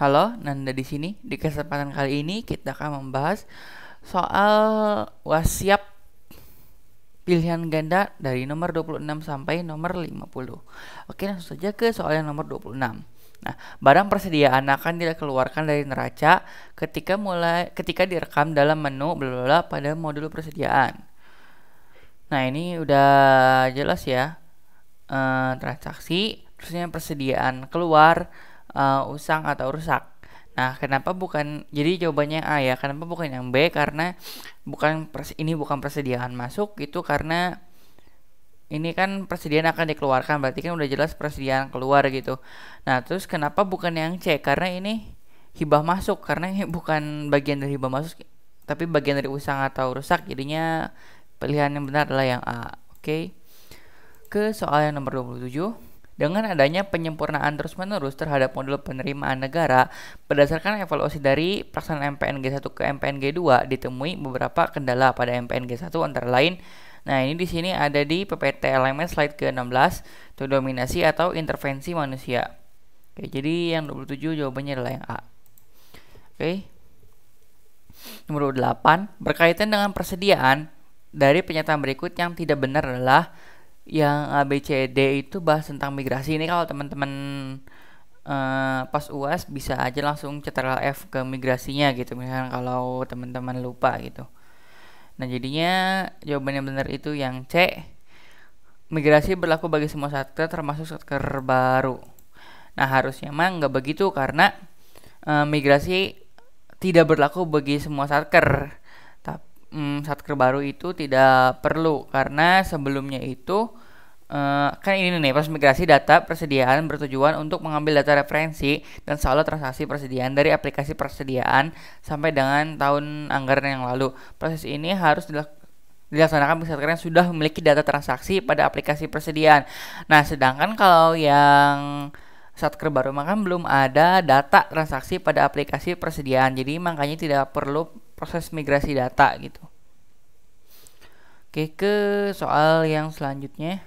Halo, Nanda di sini. Di kesempatan kali ini kita akan membahas soal wasiat pilihan ganda dari nomor 26 sampai nomor 50. Oke, langsung saja ke soal yang nomor 26. Nah, barang persediaan akan dikeluarkan dari neraca ketika mulai ketika direkam dalam menu blablabla pada modul persediaan. Nah, ini udah jelas ya. E, transaksi, terusnya persediaan keluar, uh, usang atau rusak. Nah, kenapa bukan jadi jawabannya A ya? Kenapa bukan yang B? Karena bukan pers, ini bukan persediaan masuk itu karena ini kan persediaan akan dikeluarkan berarti kan udah jelas persediaan keluar gitu. Nah, terus kenapa bukan yang C? Karena ini hibah masuk karena ini bukan bagian dari hibah masuk tapi bagian dari usang atau rusak jadinya pilihan yang benar adalah yang A. Oke. Okay? Ke soal yang nomor 27. Dengan adanya penyempurnaan terus-menerus terhadap modul penerimaan negara, berdasarkan evaluasi dari pelaksanaan MPNG 1 ke MPNG 2 ditemui beberapa kendala pada MPNG 1 antara lain Nah, ini di sini ada di PPT elemen slide ke-16, itu dominasi atau intervensi manusia. Oke, jadi yang 27 jawabannya adalah yang A. Oke. Nomor 8, berkaitan dengan persediaan dari pernyataan berikut yang tidak benar adalah yang ABCD itu bahas tentang migrasi ini kalau teman-teman uh, pas UAS bisa aja langsung cetera F ke migrasinya gitu misalkan kalau teman-teman lupa gitu nah jadinya jawaban yang benar itu yang C migrasi berlaku bagi semua satker termasuk satker baru nah harusnya mah nggak begitu karena uh, migrasi tidak berlaku bagi semua satker mm, satker baru itu tidak perlu karena sebelumnya itu uh, kan ini nih proses migrasi data persediaan bertujuan untuk mengambil data referensi dan saldo transaksi persediaan dari aplikasi persediaan sampai dengan tahun anggaran yang lalu. Proses ini harus dilakukan dilaksanakan misalkan sudah memiliki data transaksi pada aplikasi persediaan. Nah, sedangkan kalau yang satker baru maka belum ada data transaksi pada aplikasi persediaan. Jadi makanya tidak perlu proses migrasi data gitu. Oke, ke soal yang selanjutnya.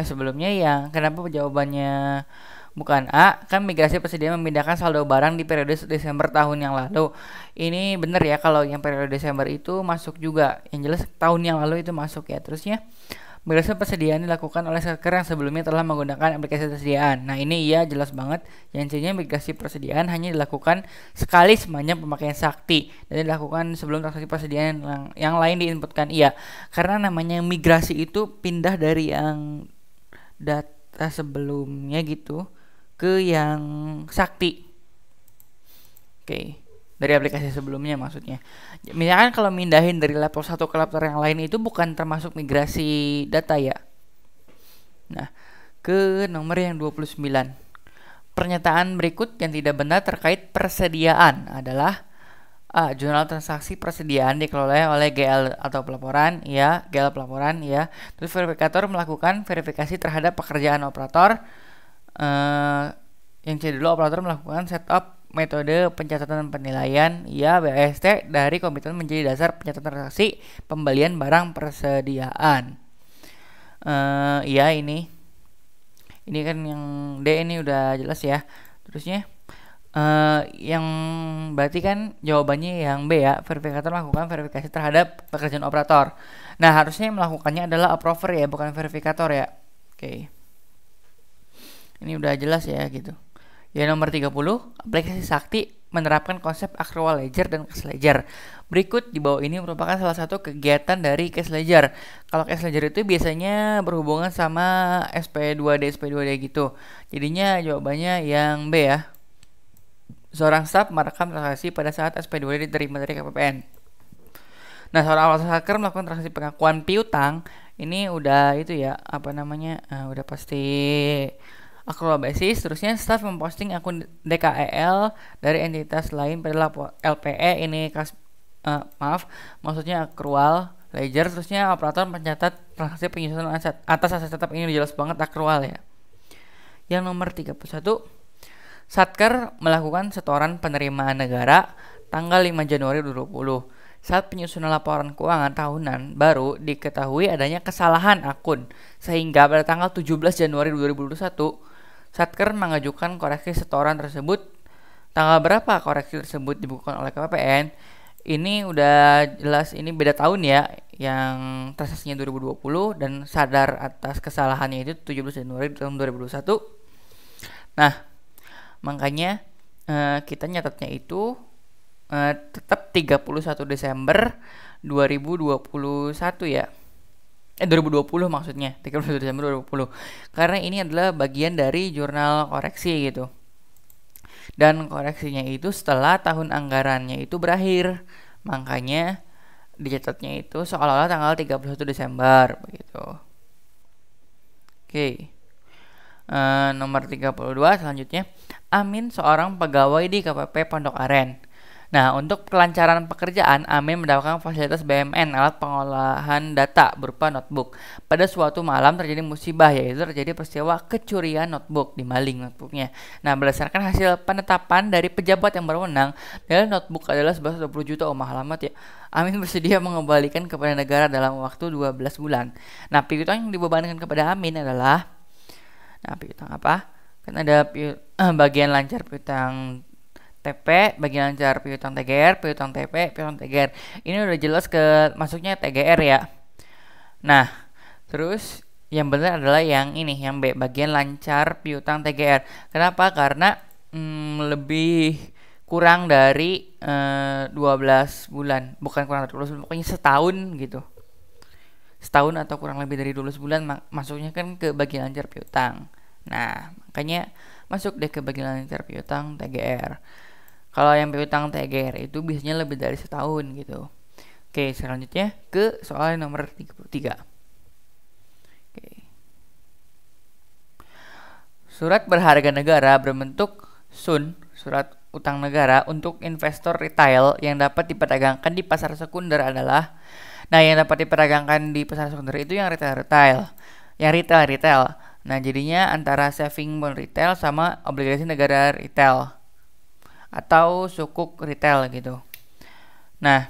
Eh, sebelumnya ya, kenapa jawabannya bukan A? Kan migrasi persediaan memindahkan saldo barang di periode Desember tahun yang lalu. Ini benar ya kalau yang periode Desember itu masuk juga. Yang jelas tahun yang lalu itu masuk ya. Terusnya Migrasi persediaan dilakukan oleh server yang sebelumnya telah menggunakan aplikasi persediaan. Nah ini iya jelas banget. Yang intinya migrasi persediaan hanya dilakukan sekali sepanjang pemakaian sakti dan dilakukan sebelum transaksi persediaan yang, yang lain diinputkan. Iya, karena namanya migrasi itu pindah dari yang data sebelumnya gitu ke yang sakti. Oke. Okay dari aplikasi sebelumnya maksudnya. Misalkan kalau mindahin dari laptop satu ke laptop yang lain itu bukan termasuk migrasi data ya. Nah, ke nomor yang 29. Pernyataan berikut yang tidak benar terkait persediaan adalah A. Jurnal transaksi persediaan dikelola oleh GL atau pelaporan, ya, GL pelaporan, ya. Terus verifikator melakukan verifikasi terhadap pekerjaan operator. Uh, yang C dulu operator melakukan setup metode pencatatan penilaian ya BST dari komitmen menjadi dasar pencatatan transaksi pembelian barang persediaan. Uh, iya ini. Ini kan yang D ini udah jelas ya. Terusnya Uh, yang berarti kan jawabannya yang B ya verifikator melakukan verifikasi terhadap pekerjaan operator. Nah harusnya melakukannya adalah approver ya bukan verifikator ya. Oke, okay. ini udah jelas ya gitu. Yang nomor 30, aplikasi Sakti menerapkan konsep accrual ledger dan cash ledger. Berikut di bawah ini merupakan salah satu kegiatan dari cash ledger. Kalau cash ledger itu biasanya berhubungan sama SP2D SP2D gitu. Jadinya jawabannya yang B ya. Seorang staff merekam transaksi pada saat SP2D diterima dari KPPN. Nah, seorang awal hacker melakukan transaksi pengakuan piutang ini udah itu ya, apa namanya? Uh, udah pasti akrobasis, terusnya staff memposting akun DKEL dari entitas lain pada LPE ini kas, uh, maaf, maksudnya akrual ledger, terusnya operator mencatat transaksi penyusunan aset atas aset tetap ini jelas banget akrual ya. Yang nomor 31 Satker melakukan setoran penerimaan negara tanggal 5 Januari 2020. Saat penyusunan laporan keuangan tahunan baru diketahui adanya kesalahan akun sehingga pada tanggal 17 Januari 2021 Satker mengajukan koreksi setoran tersebut. Tanggal berapa koreksi tersebut dibukukan oleh KPPN? Ini udah jelas ini beda tahun ya yang transaksinya 2020 dan sadar atas kesalahannya itu 17 Januari tahun 2021. Nah, makanya eh, kita nyatetnya itu eh, tetap 31 Desember 2021 ya eh 2020 maksudnya 31 Desember 2020 karena ini adalah bagian dari jurnal koreksi gitu dan koreksinya itu setelah tahun anggarannya itu berakhir makanya dicatatnya itu seolah-olah tanggal 31 Desember begitu oke okay. uh, eh, nomor 32 selanjutnya Amin seorang pegawai di KPP Pondok Aren Nah, untuk kelancaran pekerjaan, Amin mendapatkan fasilitas BMN, alat pengolahan data berupa notebook. Pada suatu malam terjadi musibah, yaitu terjadi peristiwa kecurian notebook, dimaling notebooknya. Nah, berdasarkan hasil penetapan dari pejabat yang berwenang, nilai notebook adalah sebesar 20 juta omah oh, alamat ya. Amin bersedia mengembalikan kepada negara dalam waktu 12 bulan. Nah, piutang yang dibebankan kepada Amin adalah Nah, piutang apa? Kan ada piut, bagian lancar piutang TP bagi lancar piutang TGR, piutang TP, piutang TGR. Ini udah jelas ke masuknya TGR ya. Nah, terus yang benar adalah yang ini, yang B, bagian lancar piutang TGR. Kenapa? Karena hmm, lebih kurang dari eh, 12 bulan, bukan kurang dari 12 bulan, pokoknya setahun gitu. Setahun atau kurang lebih dari 12 bulan masuknya kan ke bagian lancar piutang. Nah, makanya masuk deh ke bagian lancar piutang TGR. Kalau yang piutang TGR itu biasanya lebih dari setahun gitu. Oke, selanjutnya ke soal nomor 33. Oke. Surat berharga negara berbentuk SUN, surat utang negara untuk investor retail yang dapat diperdagangkan di pasar sekunder adalah nah yang dapat diperdagangkan di pasar sekunder itu yang retail retail yang retail retail nah jadinya antara saving bond retail sama obligasi negara retail atau sukuk retail gitu. Nah,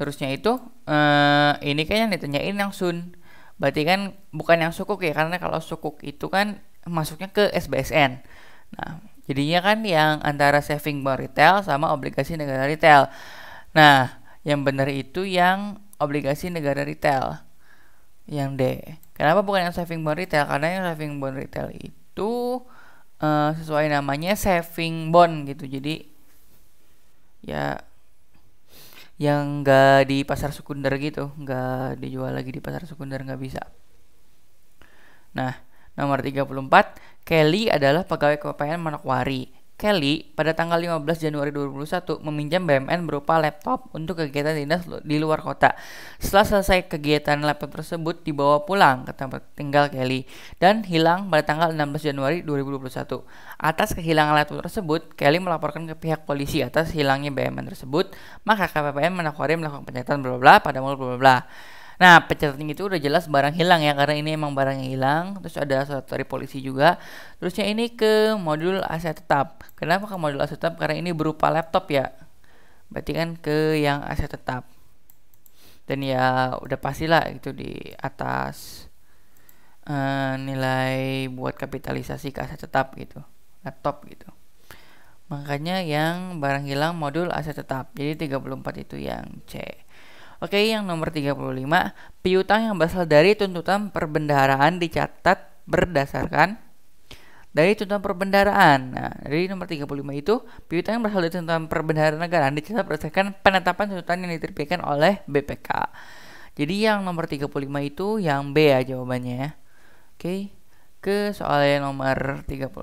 terusnya itu eh, ini kayaknya ditanyain yang sun. Berarti kan bukan yang sukuk ya karena kalau sukuk itu kan masuknya ke SBSN. Nah, jadinya kan yang antara saving bank retail sama obligasi negara retail. Nah, yang benar itu yang obligasi negara retail. Yang D. Kenapa bukan yang saving bond retail? Karena yang saving bond retail itu uh, sesuai namanya saving bond gitu jadi ya yang nggak di pasar sekunder gitu nggak dijual lagi di pasar sekunder nggak bisa nah nomor 34 Kelly adalah pegawai KPN Manokwari Kelly pada tanggal 15 Januari 2021 meminjam BMN berupa laptop untuk kegiatan dinas di luar kota. Setelah selesai kegiatan laptop tersebut dibawa pulang ke tempat tinggal Kelly dan hilang pada tanggal 16 Januari 2021. Atas kehilangan laptop tersebut, Kelly melaporkan ke pihak polisi atas hilangnya BMN tersebut, maka KPPN menakwari melakukan pencatatan bla bla pada mulut bla bla. Nah, pencatatan itu udah jelas barang hilang ya karena ini emang barang yang hilang. Terus ada surat dari polisi juga. Terusnya ini ke modul aset tetap. Kenapa ke modul aset tetap? Karena ini berupa laptop ya. Berarti kan ke yang aset tetap. Dan ya udah pastilah itu di atas uh, nilai buat kapitalisasi ke aset tetap gitu. Laptop gitu. Makanya yang barang hilang modul aset tetap. Jadi 34 itu yang C. Oke, yang nomor 35, piutang yang berasal dari tuntutan perbendaharaan dicatat berdasarkan dari tuntutan perbendaharaan. Nah, dari nomor 35 itu, piutang yang berasal dari tuntutan perbendaharaan negara dicatat berdasarkan penetapan tuntutan yang diterbitkan oleh BPK. Jadi yang nomor 35 itu yang B ya jawabannya ya. Oke, ke soal yang nomor 36.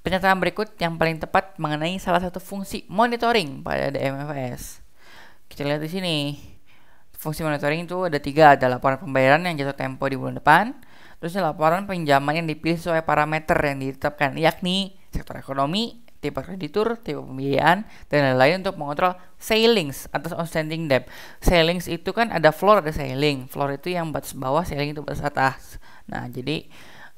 Pernyataan berikut yang paling tepat mengenai salah satu fungsi monitoring pada DMFS kita lihat di sini fungsi monitoring itu ada tiga ada laporan pembayaran yang jatuh tempo di bulan depan terus laporan pinjaman yang dipilih sesuai parameter yang ditetapkan yakni sektor ekonomi tipe kreditur, tipe pembiayaan, dan lain-lain untuk mengontrol sailings atas outstanding debt. Sailings itu kan ada floor, ada sailing. Floor itu yang batas bawah, sailing itu batas atas. Nah, jadi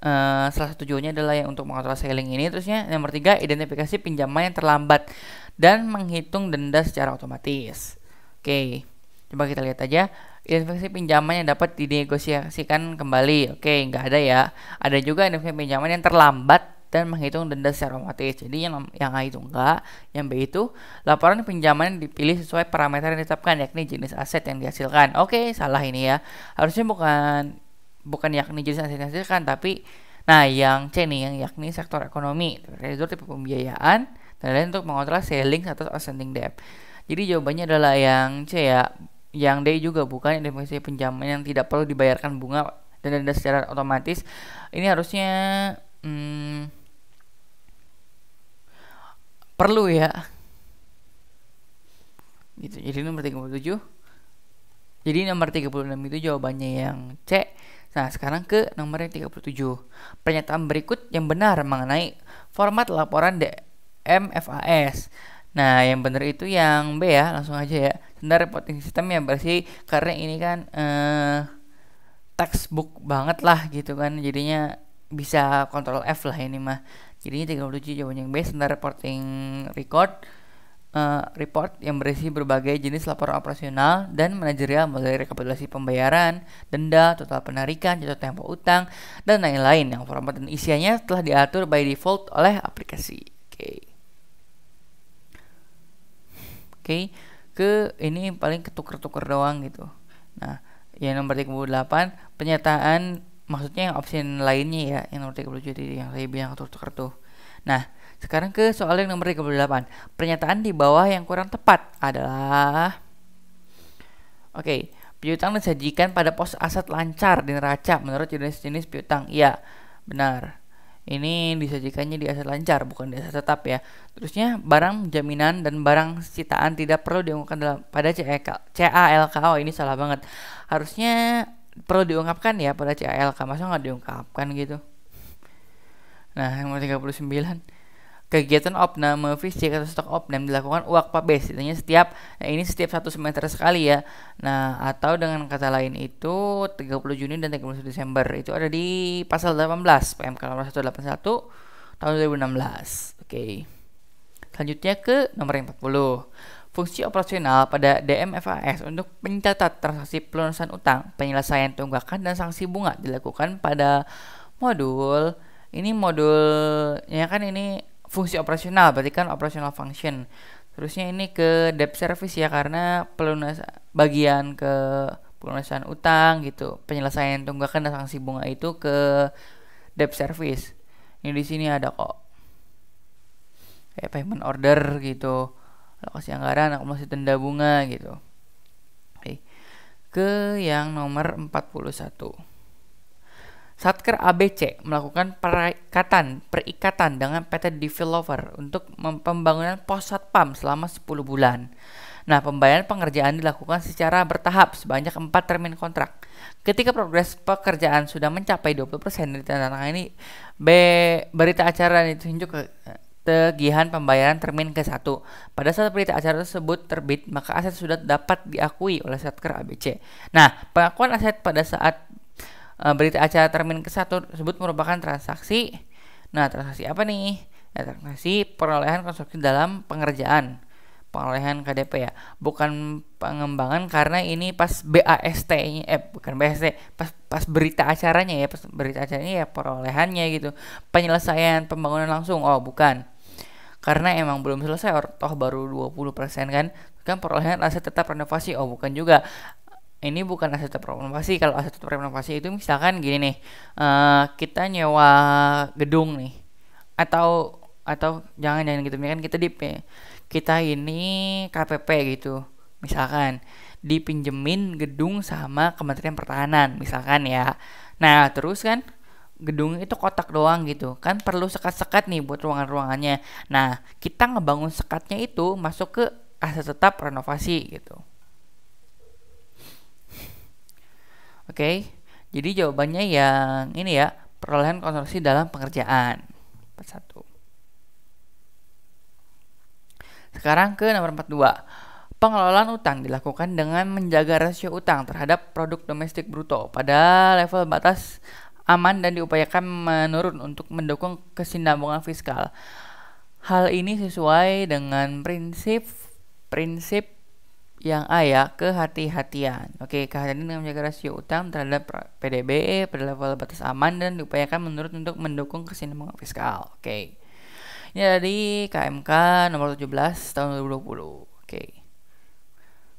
uh, salah satu tujuannya adalah yang untuk mengontrol sailing ini. Terusnya yang nomor tiga, identifikasi pinjaman yang terlambat dan menghitung denda secara otomatis. Oke, coba kita lihat aja. Investasi pinjaman yang dapat dinegosiasikan kembali. Oke, nggak ada ya. Ada juga investasi pinjaman yang terlambat dan menghitung denda secara otomatis. Jadi yang yang A itu enggak, yang B itu laporan pinjaman dipilih sesuai parameter yang ditetapkan yakni jenis aset yang dihasilkan. Oke, salah ini ya. Harusnya bukan bukan yakni jenis aset yang dihasilkan tapi nah yang C nih yang yakni sektor ekonomi, kreditur tipe pembiayaan, dan lain untuk mengontrol selling atau ascending debt. Jadi jawabannya adalah yang C ya. Yang D juga bukan definisi penjamin yang tidak perlu dibayarkan bunga dan denda secara otomatis. Ini harusnya hmm, perlu ya. Gitu. Jadi nomor 37. Jadi nomor 36 itu jawabannya yang C. Nah, sekarang ke nomor yang 37. Pernyataan berikut yang benar mengenai format laporan DMFAS. Nah, yang benar itu yang B ya, langsung aja ya. Standar reporting system yang berarti karena ini kan eh textbook banget lah gitu kan. Jadinya bisa kontrol F lah ini mah. Jadinya 37 jawabannya yang B standar reporting record Uh, report yang berisi berbagai jenis laporan operasional dan manajerial mulai rekapitulasi pembayaran, denda, total penarikan, jatuh tempo utang, dan lain-lain yang format dan isiannya telah diatur by default oleh aplikasi. Oke, ke ini paling ketuker-tuker doang gitu nah yang nomor 38 pernyataan, maksudnya yang opsi lainnya ya yang nomor 37 jadi yang saya bilang ketuker-tuker tuh nah sekarang ke soal yang nomor 38 pernyataan di bawah yang kurang tepat adalah oke piutang disajikan pada pos aset lancar di neraca menurut jenis-jenis piutang iya benar ini disajikannya di aset lancar, bukan di aset tetap ya. Terusnya, barang jaminan dan barang sitaan tidak perlu diungkapkan dalam pada CALKO. Oh, ini salah banget. Harusnya perlu diungkapkan ya pada CALK. Masa nggak diungkapkan gitu? Nah, yang 39 Kegiatan opname fisik atau stok opname dilakukan UAK PABES, artinya setiap ya ini setiap satu semester sekali ya. Nah, atau dengan kata lain itu 30 Juni dan 31 Desember itu ada di pasal 18 PMK nomor 181 tahun 2016. Oke. Selanjutnya ke nomor yang 40 fungsi operasional pada DMFAS untuk mencatat transaksi pelunasan utang, penyelesaian tunggakan dan sanksi bunga dilakukan pada modul ini modulnya kan ini fungsi operasional berarti kan operational function terusnya ini ke debt service ya karena pelunas bagian ke pelunasan utang gitu penyelesaian tunggakan dan sanksi bunga itu ke debt service ini di sini ada kok kayak payment order gitu alokasi anggaran aku masih tenda bunga gitu oke ke yang nomor 41 Satker ABC melakukan perikatan, perikatan dengan PT Developer untuk pembangunan pos satpam selama 10 bulan. Nah, pembayaran pengerjaan dilakukan secara bertahap sebanyak 4 termin kontrak. Ketika progres pekerjaan sudah mencapai 20% dari ini B, berita acara ditunjuk ke tegihan pembayaran termin ke-1. Pada saat berita acara tersebut terbit, maka aset sudah dapat diakui oleh Satker ABC. Nah, pengakuan aset pada saat Eh, berita acara termin ke-1 tersebut merupakan transaksi. Nah, transaksi apa nih? Ya, transaksi perolehan konstruksi dalam pengerjaan. Perolehan KDP ya, bukan pengembangan karena ini pas BAST-nya eh bukan BAST, pas pas berita acaranya ya, pas berita acaranya ya perolehannya gitu. Penyelesaian pembangunan langsung. Oh, bukan. Karena emang belum selesai, toh baru 20% kan. Kan perolehan aset tetap renovasi. Oh, bukan juga ini bukan aset tetap renovasi kalau aset tetap renovasi itu misalkan gini nih uh, kita nyewa gedung nih atau atau jangan jangan gitu kan kita di kita ini KPP gitu misalkan dipinjemin gedung sama Kementerian Pertahanan misalkan ya nah terus kan gedung itu kotak doang gitu kan perlu sekat-sekat nih buat ruangan-ruangannya nah kita ngebangun sekatnya itu masuk ke aset tetap renovasi gitu Oke. Okay? Jadi jawabannya yang ini ya, perolehan konstruksi dalam pekerjaan. Empat satu. Sekarang ke nomor 42. Pengelolaan utang dilakukan dengan menjaga rasio utang terhadap produk domestik bruto pada level batas aman dan diupayakan menurun untuk mendukung kesinambungan fiskal. Hal ini sesuai dengan prinsip prinsip yang A ya, kehati-hatian. Oke, kehati-hatian dengan menjaga rasio utang terhadap PDB pada level batas aman dan diupayakan menurut untuk mendukung kesinambungan fiskal. Oke. Ini dari KMK nomor 17 tahun 2020. Oke.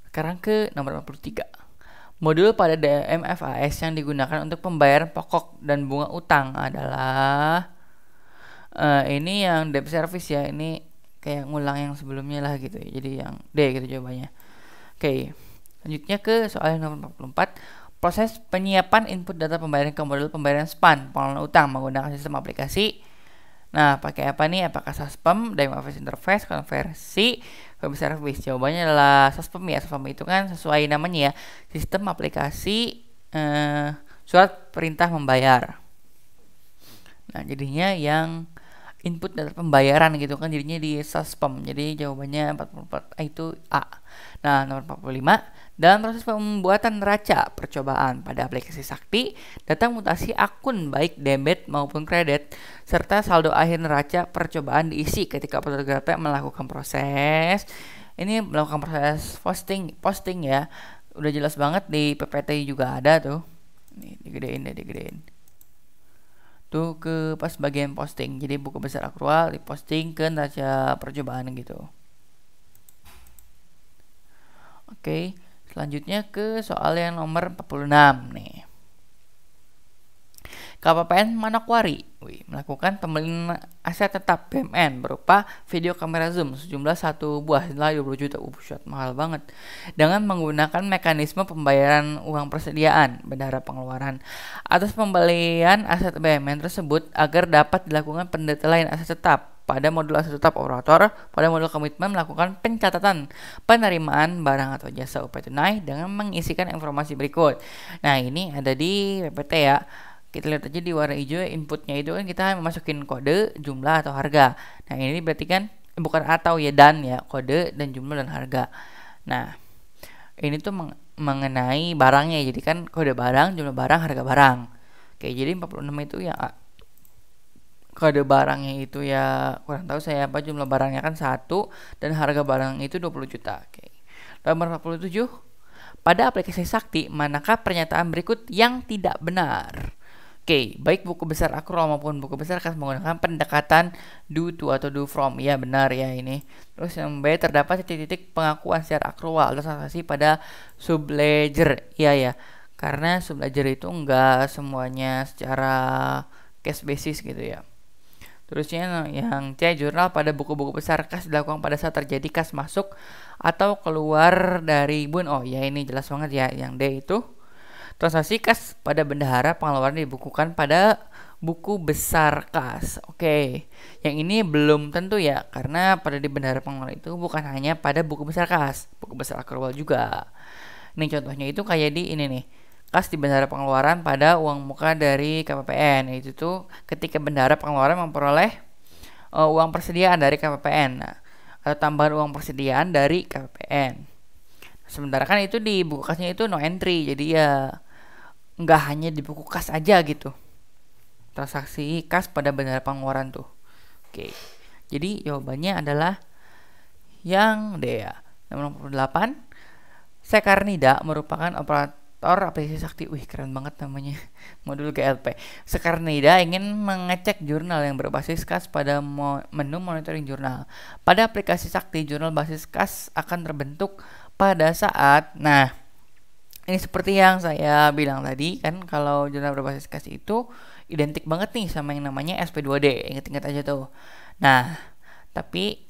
Sekarang ke nomor 43. Modul pada DMFAS yang digunakan untuk pembayaran pokok dan bunga utang adalah uh, ini yang debt service ya, ini kayak ngulang yang sebelumnya lah gitu. Ya, jadi yang D gitu jawabannya. Oke, selanjutnya ke soal nomor 44. Proses penyiapan input data pembayaran ke model pembayaran SPAN, pengelolaan utang menggunakan sistem aplikasi. Nah, pakai apa nih? Apakah SASPEM, Office Interface, konversi, web service? Jawabannya adalah SASPEM ya. SASPEM itu kan sesuai namanya ya, sistem aplikasi eh, surat perintah membayar. Nah, jadinya yang input data pembayaran gitu kan jadinya di suspem jadi jawabannya 44 eh, itu A nah nomor 45 dalam proses pembuatan neraca percobaan pada aplikasi sakti data mutasi akun baik debit maupun kredit serta saldo akhir neraca percobaan diisi ketika fotografer melakukan proses ini melakukan proses posting posting ya udah jelas banget di PPT juga ada tuh nih digedein deh digedein tuh ke pas bagian posting jadi buku besar akrual posting ke neraca percobaan gitu oke selanjutnya ke soal yang nomor 46 nih KPPN Manokwari Wih, melakukan pembelian aset tetap PMN berupa video kamera zoom sejumlah satu buah senilai 20 juta uh, buset mahal banget dengan menggunakan mekanisme pembayaran uang persediaan bendara pengeluaran atas pembelian aset PMN tersebut agar dapat dilakukan pendetailan aset tetap pada modul aset tetap operator pada modul komitmen melakukan pencatatan penerimaan barang atau jasa upaya tunai dengan mengisikan informasi berikut. Nah, ini ada di PPT ya kita lihat aja di warna hijau inputnya itu kan kita masukin kode jumlah atau harga nah ini berarti kan bukan atau ya dan ya kode dan jumlah dan harga nah ini tuh meng mengenai barangnya jadi kan kode barang jumlah barang harga barang oke jadi 46 itu ya kode barangnya itu ya kurang tahu saya apa jumlah barangnya kan satu dan harga barang itu 20 juta oke nomor 47 pada aplikasi sakti manakah pernyataan berikut yang tidak benar Oke, baik buku besar Akro maupun buku besar akan menggunakan pendekatan do to atau do from. Ya, benar ya ini. Terus yang B terdapat titik-titik pengakuan secara akrual atau transaksi pada subledger. Iya ya. Karena subledger itu enggak semuanya secara cash basis gitu ya. Terusnya yang C jurnal pada buku-buku besar kas dilakukan pada saat terjadi kas masuk atau keluar dari bun. Oh ya ini jelas banget ya yang D itu Transaksi kas pada bendahara pengeluaran dibukukan pada buku besar kas. Oke, okay. yang ini belum tentu ya, karena pada di bendahara pengeluaran itu bukan hanya pada buku besar kas, buku besar akrual juga. Nih contohnya itu kayak di ini nih, kas di bendahara pengeluaran pada uang muka dari KPPN. Itu tuh ketika bendahara pengeluaran memperoleh uh, uang persediaan dari KPPN nah, atau tambahan uang persediaan dari KPPN sementara kan itu di buku kasnya itu no entry jadi ya nggak hanya di buku kas aja gitu transaksi kas pada bendera pengeluaran tuh oke jadi jawabannya adalah yang D ya nomor 8 Sekarnida merupakan operator aplikasi sakti wih keren banget namanya modul GLP Sekarnida ingin mengecek jurnal yang berbasis kas pada menu monitoring jurnal pada aplikasi sakti jurnal basis kas akan terbentuk pada saat nah ini seperti yang saya bilang tadi kan kalau jurnal berbasis kasih itu identik banget nih sama yang namanya SP2D inget-inget aja tuh nah tapi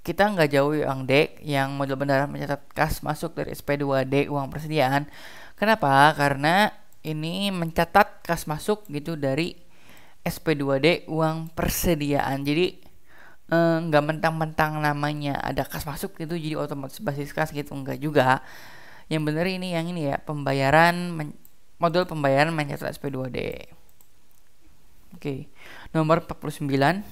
kita nggak jauh yang DEK yang model bendera mencatat kas masuk dari SP2D uang persediaan kenapa karena ini mencatat kas masuk gitu dari SP2D uang persediaan jadi Eh, nggak uh, mentang-mentang namanya ada kas masuk gitu jadi otomatis basis kas gitu enggak juga yang bener ini yang ini ya pembayaran modul pembayaran mencatat SP2D oke okay. nomor 49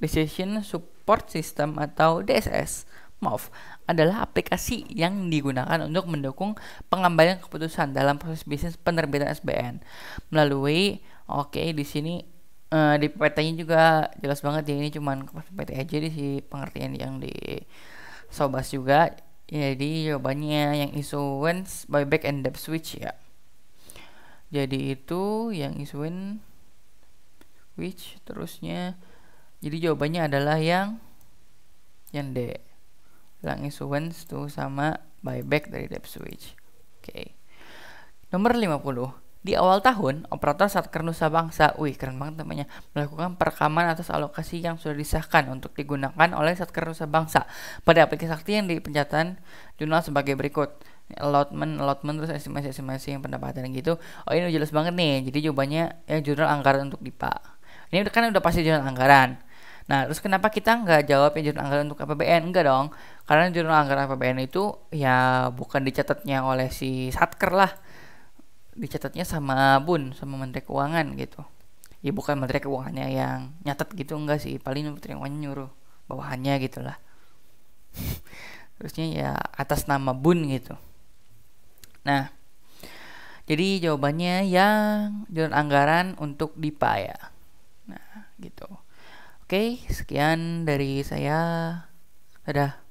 decision support system atau DSS MOF adalah aplikasi yang digunakan untuk mendukung pengambilan keputusan dalam proses bisnis penerbitan SBN melalui oke okay, di sini uh, di PT-nya juga jelas banget ya ini cuman PT aja di si pengertian yang di Sobas juga jadi jawabannya yang issuance buyback and debt switch ya jadi itu yang issuance which terusnya jadi jawabannya adalah yang yang D yang issuance tuh sama buyback dari debt switch oke okay. nomor 50 di awal tahun, operator Satker Nusa Bangsa, wih keren banget namanya, melakukan perekaman atas alokasi yang sudah disahkan untuk digunakan oleh Satker Nusa Bangsa pada aplikasi sakti yang di pencatatan jurnal sebagai berikut allotment allotment terus estimasi estimasi yang pendapatan gitu oh ini jelas banget nih jadi jawabannya ya jurnal anggaran untuk DIPA ini kan udah pasti jurnal anggaran nah terus kenapa kita nggak jawab ya jurnal anggaran untuk APBN enggak dong karena jurnal anggaran APBN itu ya bukan dicatatnya oleh si satker lah dicatatnya sama Bun sama Menteri Keuangan gitu ya bukan Menteri Keuangannya yang nyatat gitu enggak sih paling Menteri Keuangan nyuruh bawahannya gitulah terusnya ya atas nama Bun gitu nah jadi jawabannya yang jalan anggaran untuk DIPA ya nah gitu oke sekian dari saya dadah